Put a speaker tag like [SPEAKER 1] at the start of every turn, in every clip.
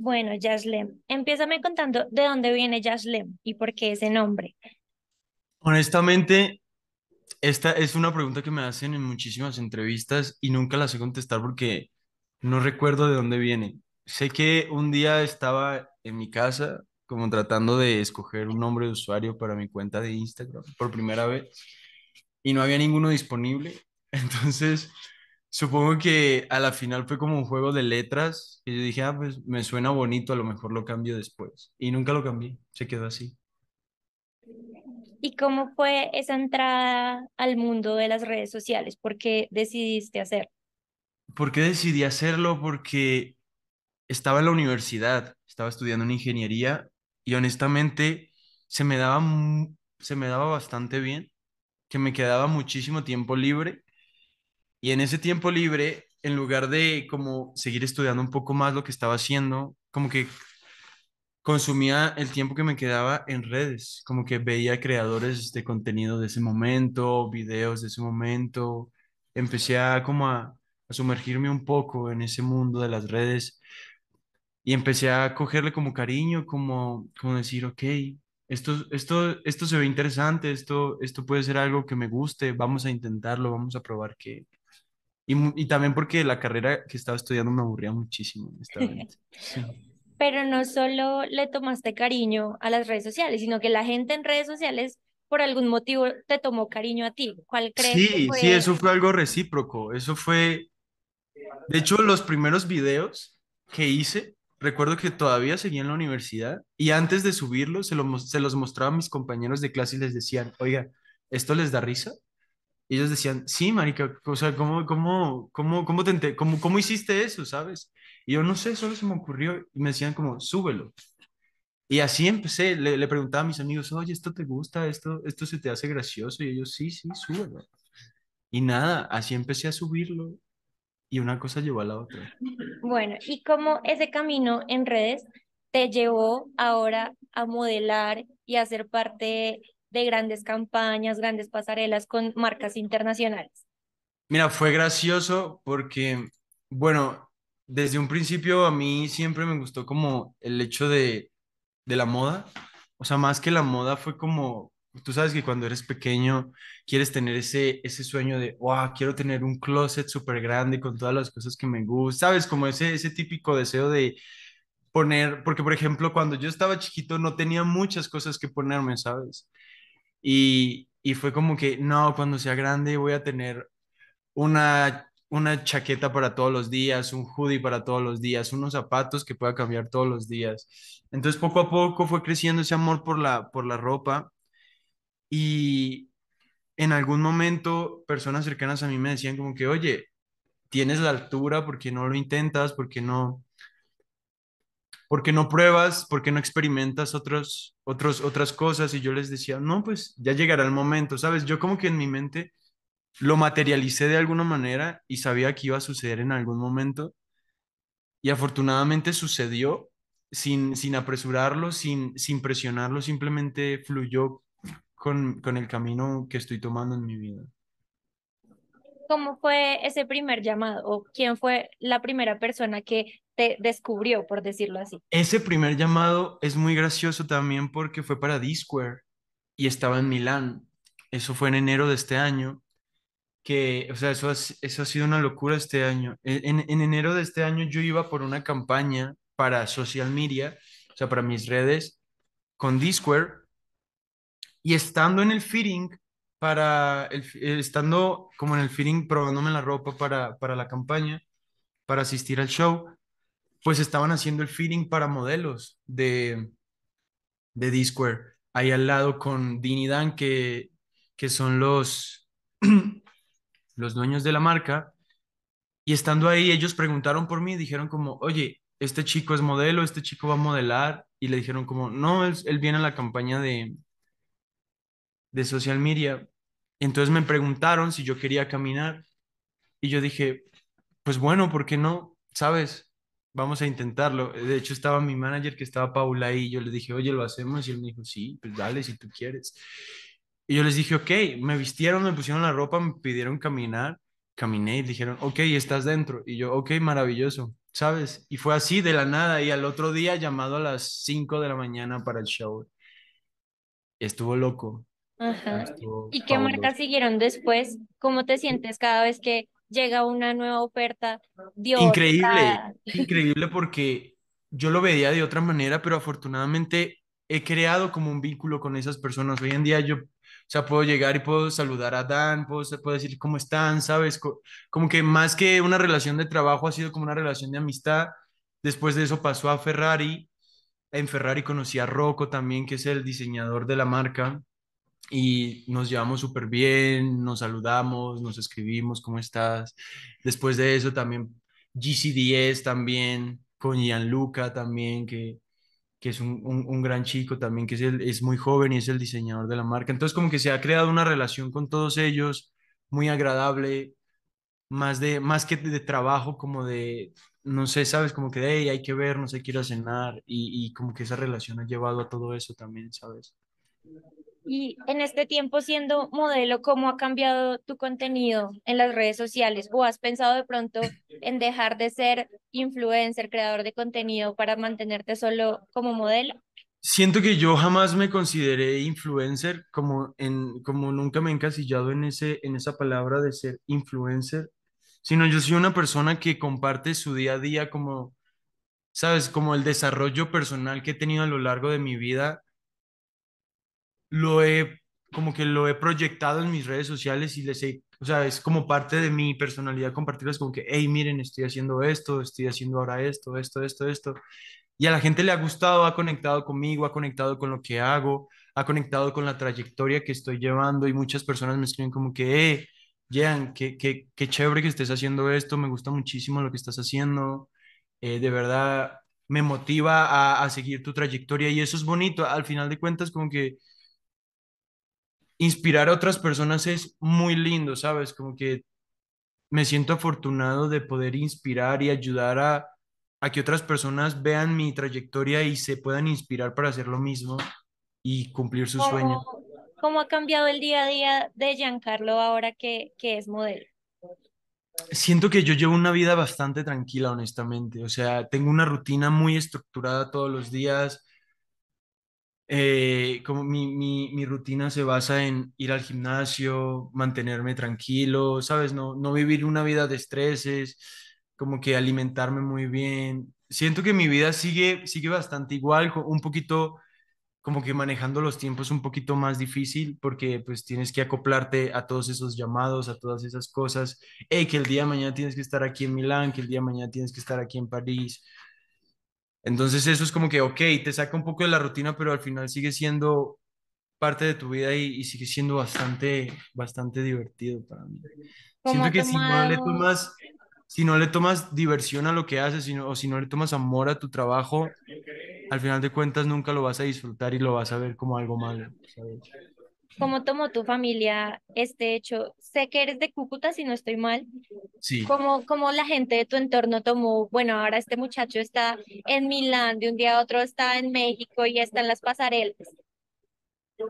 [SPEAKER 1] Bueno, Yaslem, empiézame contando de dónde viene Jaslem y por qué ese nombre.
[SPEAKER 2] Honestamente, esta es una pregunta que me hacen en muchísimas entrevistas y nunca la sé contestar porque no recuerdo de dónde viene. Sé que un día estaba en mi casa como tratando de escoger un nombre de usuario para mi cuenta de Instagram por primera vez y no había ninguno disponible. Entonces Supongo que a la final fue como un juego de letras y yo dije, ah, pues me suena bonito, a lo mejor lo cambio después. Y nunca lo cambié, se quedó así.
[SPEAKER 1] ¿Y cómo fue esa entrada al mundo de las redes sociales? ¿Por qué decidiste hacerlo?
[SPEAKER 2] ¿Por qué decidí hacerlo? Porque estaba en la universidad, estaba estudiando en ingeniería y honestamente se me daba, se me daba bastante bien, que me quedaba muchísimo tiempo libre y en ese tiempo libre, en lugar de como seguir estudiando un poco más lo que estaba haciendo, como que consumía el tiempo que me quedaba en redes, como que veía creadores de contenido de ese momento, videos de ese momento, empecé a como a, sumergirme un poco en ese mundo de las redes y empecé a cogerle como cariño, como, decir, ok, esto, esto, esto se ve interesante, esto, esto puede ser algo que me guste, vamos a intentarlo, vamos a probar que... Y, y, también porque la carrera que estaba estudiando me aburría muchísimo,
[SPEAKER 1] Pero no solo le tomaste cariño a las redes sociales, sino que la gente en redes sociales por algún motivo te tomó cariño a ti. ¿Cuál crees? Sí, fue? sí, eso
[SPEAKER 2] fue algo recíproco. Eso fue, de hecho, los primeros videos que hice, recuerdo que todavía seguía en la universidad y antes de subirlos se, se los mostraba a mis compañeros de clase y les decían, oiga, ¿esto les da risa? Y ellos decían, sí, marica, o sea, ¿cómo, cómo, cómo, cómo, te cómo hiciste eso, sabes? Y yo, no sé, solo se me ocurrió. Y me decían como, súbelo. Y así empecé, le, le preguntaba a mis amigos, oye, ¿esto te gusta? ¿Esto, esto se te hace gracioso? Y ellos, sí, sí, súbelo. Y nada, así empecé a subirlo y una cosa llevó a la otra.
[SPEAKER 1] Bueno, y cómo ese camino en redes te llevó ahora a modelar y a ser parte de grandes campañas, grandes pasarelas con marcas internacionales?
[SPEAKER 2] Mira, fue gracioso porque, bueno, desde un principio a mí siempre me gustó como el hecho de, la moda. O sea, más que la moda fue como, tú sabes que cuando eres pequeño quieres tener ese, ese sueño de, wow, quiero tener un closet súper grande con todas las cosas que me gustan. Sabes, como ese, ese típico deseo de poner, porque por ejemplo, cuando yo estaba chiquito no tenía muchas cosas que ponerme, ¿sabes? Y, fue como que, no, cuando sea grande voy a tener una, una chaqueta para todos los días, un hoodie para todos los días, unos zapatos que pueda cambiar todos los días. Entonces poco a poco fue creciendo ese amor por la, por la ropa y en algún momento personas cercanas a mí me decían como que, oye, tienes la altura, ¿por qué no lo intentas? ¿Por qué no, ¿Por qué no pruebas, ¿Por qué no experimentas otros, otros, otras cosas. Y yo les decía, no, pues ya llegará el momento, ¿sabes? Yo como que en mi mente lo materialicé de alguna manera y sabía que iba a suceder en algún momento. Y afortunadamente sucedió sin, sin apresurarlo, sin, sin presionarlo, simplemente fluyó con, con el camino que estoy tomando en mi vida.
[SPEAKER 1] ¿Cómo fue ese primer llamado? ¿O quién fue la primera persona que descubrió, por decirlo
[SPEAKER 2] así. Ese primer llamado es muy gracioso también porque fue para Discord y estaba en Milán. Eso fue en enero de este año. Que, o sea, eso ha, eso ha sido una locura este año. E-, en, enero de este año yo iba por una campaña para social media, o sea, para mis redes, con Discord. Y estando en el fitting, para el, eh, estando como en el fitting probándome la ropa para, para la campaña, para asistir al show, pues estaban haciendo el feeding para modelos de, de ahí al lado con Dean Dan, que, que son los, los dueños de la marca. Y estando ahí, ellos preguntaron por mí, dijeron como, oye, este chico es modelo, este chico va a modelar. Y le dijeron como, no, él, él viene a la campaña de, de social media. entonces me preguntaron si yo quería caminar. Y yo dije, pues bueno, ¿por qué no? ¿Sabes? vamos a intentarlo. De hecho, estaba mi manager que estaba Paula ahí, yo le dije, oye, lo hacemos, y él me dijo, sí, pues dale si tú quieres. Y yo les dije, ok, me vistieron, me pusieron la ropa, me pidieron caminar, caminé y dijeron, ok, estás dentro. Y yo, ok, maravilloso, ¿sabes? Y fue así de la nada, y al otro día llamado a las 5 de la mañana para el show. Estuvo loco. ¿Y qué marcas
[SPEAKER 1] siguieron después? ¿Cómo te sientes cada vez que llega una nueva oferta. Dios, increíble, increíble
[SPEAKER 2] porque yo lo veía de otra manera, pero afortunadamente he creado como un vínculo con esas personas. Hoy en día yo, o sea, puedo llegar y puedo saludar a Dan, puedo, puedo decir cómo están, ¿sabes? Como que más que una relación de trabajo ha sido como una relación de amistad. Después de eso pasó a Ferrari. En Ferrari conocí a Rocco también, que es el diseñador de la marca y nos llevamos súper bien, nos saludamos, nos escribimos, ¿cómo estás? Después de eso también GC10 también, con Gianluca también, que, que es un, un, gran chico también, que es, es muy joven y es el diseñador de la marca. Entonces como que se ha creado una relación con todos ellos muy agradable, más, de, más que de, trabajo, como de, no sé, sabes, como que hey, hay que ver, no sé, quiero cenar, y, y como que esa relación ha llevado a todo eso también, ¿sabes?
[SPEAKER 1] Y en este tiempo siendo modelo, ¿cómo ha cambiado tu contenido en las redes sociales? ¿O has pensado de pronto en dejar de ser influencer, creador de contenido para mantenerte solo como modelo?
[SPEAKER 2] Siento que yo jamás me consideré influencer, como, en, como nunca me he encasillado en, ese, en esa palabra de ser influencer, sino yo soy una persona que comparte su día a día como, sabes, como el desarrollo personal que he tenido a lo largo de mi vida lo he, como que lo he proyectado en mis redes sociales y les he, o sea, es como parte de mi personalidad compartirles como que, hey, miren, estoy haciendo esto, estoy haciendo ahora esto, esto, esto, esto. Y a la gente le ha gustado, ha conectado conmigo, ha conectado con lo que hago, ha conectado con la trayectoria que estoy llevando y muchas personas me escriben como que, hey, Jan, qué, qué, qué, chévere que estés haciendo esto, me gusta muchísimo lo que estás haciendo, eh, de verdad me motiva a, a, seguir tu trayectoria y eso es bonito, al final de cuentas como que inspirar a otras personas es muy lindo, ¿sabes? Como que me siento afortunado de poder inspirar y ayudar a, a que otras personas vean mi trayectoria y se puedan inspirar para hacer lo mismo y cumplir su sueño.
[SPEAKER 1] ¿Cómo ha cambiado el día a día de Giancarlo ahora que, que es modelo?
[SPEAKER 2] Siento que yo llevo una vida bastante tranquila, honestamente. O sea, tengo una rutina muy estructurada todos los días. Eh, como mi, rutina se basa en ir al gimnasio, mantenerme tranquilo, ¿sabes? No, no vivir una vida de estreses, como que alimentarme muy bien. Siento que mi vida sigue, sigue bastante igual, un poquito como que manejando los tiempos un poquito más difícil porque pues tienes que acoplarte a todos esos llamados, a todas esas cosas. que el día mañana tienes que estar aquí en Milán, que el día mañana tienes que estar aquí en París. Entonces eso es como que, ok, te saca un poco de la rutina, pero al final sigue siendo parte de tu vida y, sigue siendo bastante, bastante divertido para mí. Siento que si no, le tomas, si no le tomas diversión a lo que haces o si no le tomas amor a tu trabajo, al final de cuentas nunca lo vas a disfrutar y lo vas a ver como algo malo.
[SPEAKER 1] ¿Cómo tomó tu familia este hecho? Sé que eres de Cúcuta, si no estoy mal, ...como ¿Cómo, la gente de tu entorno tomó, bueno, ahora este muchacho está en Milán, de un día a otro está en México y está en las pasarelas?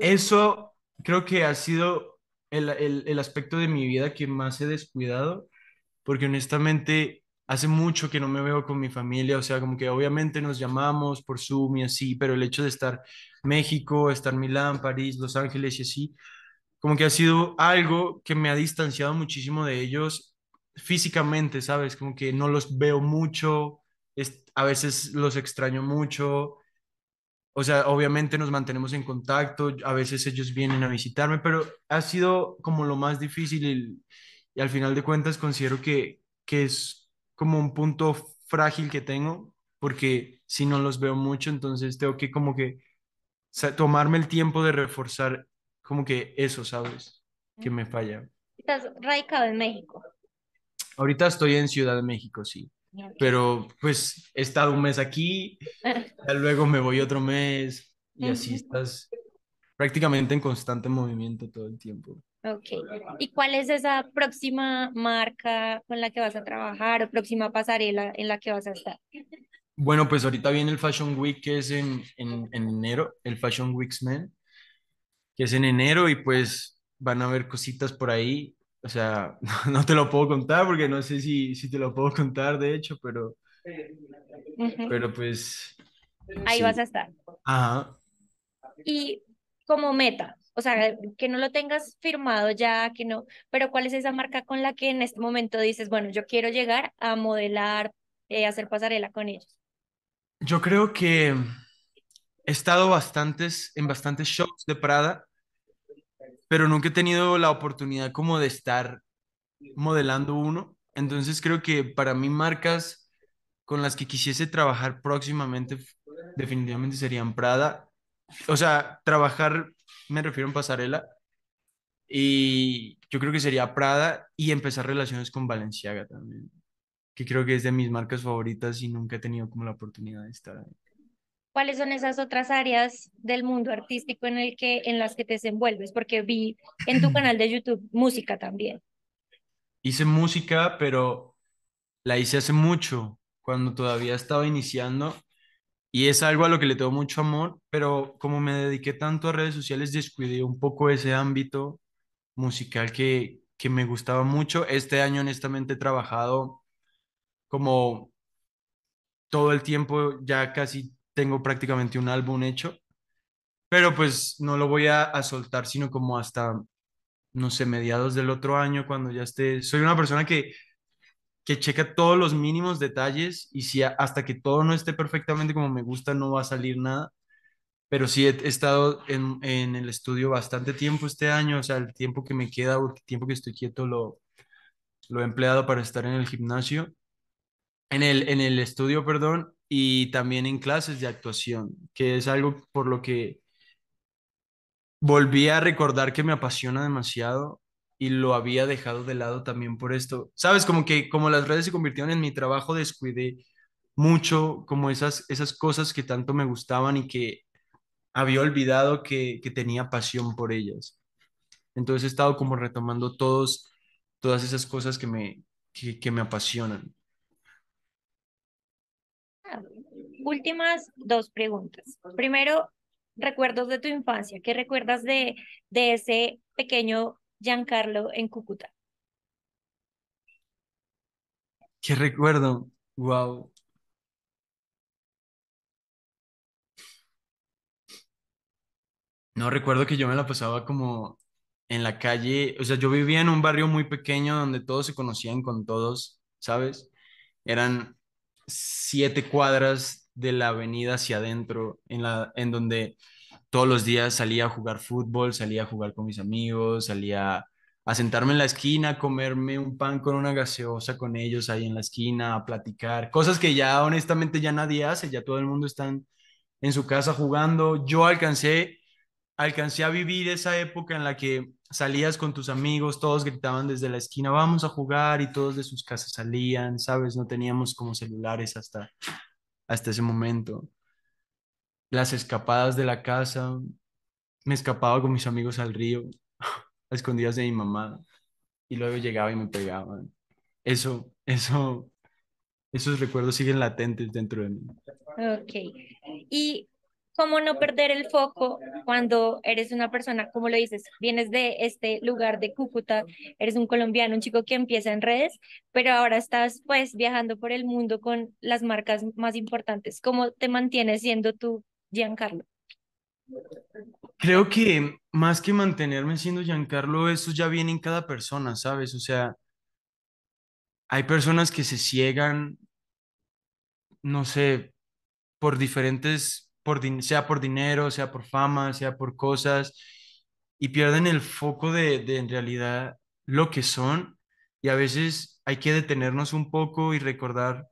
[SPEAKER 2] Eso creo que ha sido el, el, el aspecto de mi vida que más he descuidado, porque honestamente hace mucho que no me veo con mi familia, o sea, como que obviamente nos llamamos por Zoom y así, pero el hecho de estar México, estar Milán, París, Los Ángeles y así, como que ha sido algo que me ha distanciado muchísimo de ellos físicamente, ¿sabes? Como que no los veo mucho, a veces los extraño mucho. O sea, obviamente nos mantenemos en contacto, a veces ellos vienen a visitarme, pero ha sido como lo más difícil y, al final de cuentas considero que, que es como un punto frágil que tengo, porque si no los veo mucho, entonces tengo que como que tomarme el tiempo de reforzar como que eso, ¿sabes? Que me falla.
[SPEAKER 1] Estás radicado en México.
[SPEAKER 2] Ahorita estoy en Ciudad de México, sí. Pero pues he estado un mes aquí, luego me voy otro mes y así estás prácticamente en constante movimiento todo el tiempo.
[SPEAKER 1] Ok. ¿Y cuál es esa próxima marca con la que vas a trabajar o próxima pasarela en la que vas a estar?
[SPEAKER 2] Bueno, pues ahorita viene el Fashion Week que es en, en, en enero, el Fashion Weeks Men, que es en enero y pues van a haber cositas por ahí o sea, no te lo puedo contar porque no sé si, si te lo puedo contar, de hecho, pero... Pero pues...
[SPEAKER 1] Ahí vas a estar. Ajá. Y como meta, o sea, que no lo tengas firmado ya, que no, pero ¿cuál es esa marca con la que en este momento dices, bueno, yo quiero llegar a modelar, eh, hacer pasarela con ellos?
[SPEAKER 2] Yo creo que he estado bastantes, en bastantes shows de Prada pero nunca he tenido la oportunidad como de estar modelando uno. Entonces creo que para mí marcas con las que quisiese trabajar próximamente definitivamente serían Prada. O sea, trabajar, me refiero en pasarela. Y yo creo que sería Prada y empezar relaciones con Balenciaga también, que creo que es de mis marcas favoritas y nunca he tenido como la oportunidad de estar ahí
[SPEAKER 1] cuáles son esas otras áreas del mundo artístico en, el que, en las que te desenvuelves, porque vi en tu canal de YouTube música también.
[SPEAKER 2] Hice música, pero la hice hace mucho, cuando todavía estaba iniciando, y es algo a lo que le tengo mucho amor, pero como me dediqué tanto a redes sociales, descuidé un poco ese ámbito musical que, que me gustaba mucho. Este año, honestamente, he trabajado como todo el tiempo, ya casi tengo prácticamente un álbum hecho, pero pues no lo voy a, soltar sino como hasta, no sé, mediados del otro año, cuando ya esté. Soy una persona que, que checa todos los mínimos detalles y si hasta que todo no esté perfectamente como me gusta no va a salir nada. Pero sí he, estado en, el estudio bastante tiempo este año, o sea, el tiempo que me queda o el tiempo que estoy quieto lo, lo he empleado para estar en el gimnasio, en el, en el estudio, perdón, y también en clases de actuación, que es algo por lo que volví a recordar que me apasiona demasiado y lo había dejado de lado también por esto. Sabes, como que como las redes se convirtieron en mi trabajo, descuidé mucho como esas, esas cosas que tanto me gustaban y que había olvidado que, que tenía pasión por ellas. Entonces he estado como retomando todos, todas esas cosas que me, que me apasionan.
[SPEAKER 1] últimas dos preguntas. Primero, recuerdos de tu infancia. ¿Qué recuerdas de, de ese pequeño Giancarlo en Cúcuta?
[SPEAKER 2] ¿Qué recuerdo? Wow. No recuerdo que yo me la pasaba como en la calle, o sea, yo vivía en un barrio muy pequeño donde todos se conocían con todos, ¿sabes? Eran siete cuadras de la avenida hacia adentro, en, la, en donde todos los días salía a jugar fútbol, salía a jugar con mis amigos, salía a sentarme en la esquina, a comerme un pan con una gaseosa con ellos ahí en la esquina, a platicar, cosas que ya honestamente ya nadie hace, ya todo el mundo está en su casa jugando. Yo alcancé, alcancé a vivir esa época en la que salías con tus amigos, todos gritaban desde la esquina, vamos a jugar y todos de sus casas salían, ¿sabes? No teníamos como celulares hasta hasta ese momento. Las escapadas de la casa, me escapaba con mis amigos al río, escondidas de mi mamá, y luego llegaba y me pegaban. Eso, eso, esos recuerdos siguen latentes dentro de mí.
[SPEAKER 1] Ok. ¿Y ¿Cómo no perder el foco cuando eres una persona, como lo dices, vienes de este lugar de Cúcuta, eres un colombiano, un chico que empieza en redes, pero ahora estás pues viajando por el mundo con las marcas más importantes? ¿Cómo te mantienes siendo tú, Giancarlo?
[SPEAKER 2] Creo que más que mantenerme siendo Giancarlo, eso ya viene en cada persona, ¿sabes? O sea, hay personas que se ciegan, no sé, por diferentes sea por dinero, sea por fama, sea por cosas, y pierden el foco de, de en realidad lo que son. Y a veces hay que detenernos un poco y recordar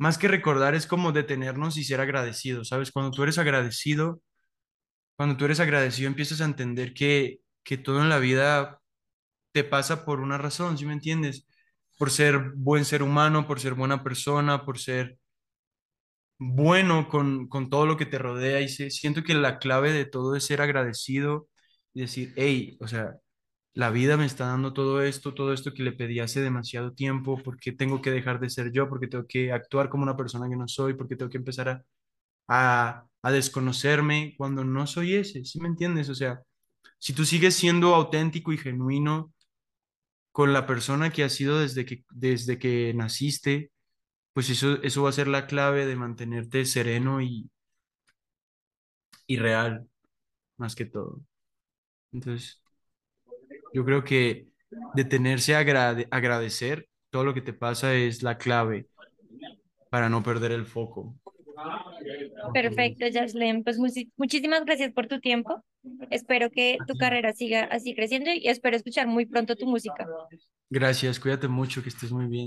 [SPEAKER 2] más que recordar es como detenernos y ser agradecido, ¿sabes? Cuando tú eres agradecido, cuando tú eres agradecido empiezas a entender que, que todo en la vida te pasa por una razón, ¿sí me entiendes? Por ser buen ser humano, por ser buena persona, por ser bueno con, todo lo que te rodea y se, siento que la clave de todo es ser agradecido y decir, hey, o sea, la vida me está dando todo esto, todo esto que le pedí hace demasiado tiempo, porque tengo que dejar de ser yo, porque tengo que actuar como una persona que no soy, porque tengo que empezar a, desconocerme cuando no soy ese, ¿sí me entiendes? O sea, si tú sigues siendo auténtico y genuino con la persona que has sido desde que, desde que naciste, pues eso, eso va a ser la clave de mantenerte sereno y, y real, más que todo. Entonces, yo creo que detenerse a agradecer todo lo que te pasa es la clave para no perder el foco. Perfecto,
[SPEAKER 1] Yashlem. Pues muchísimas gracias por tu tiempo. Espero que tu carrera siga así creciendo y espero escuchar muy pronto tu música.
[SPEAKER 2] Gracias, cuídate mucho, que estés muy bien.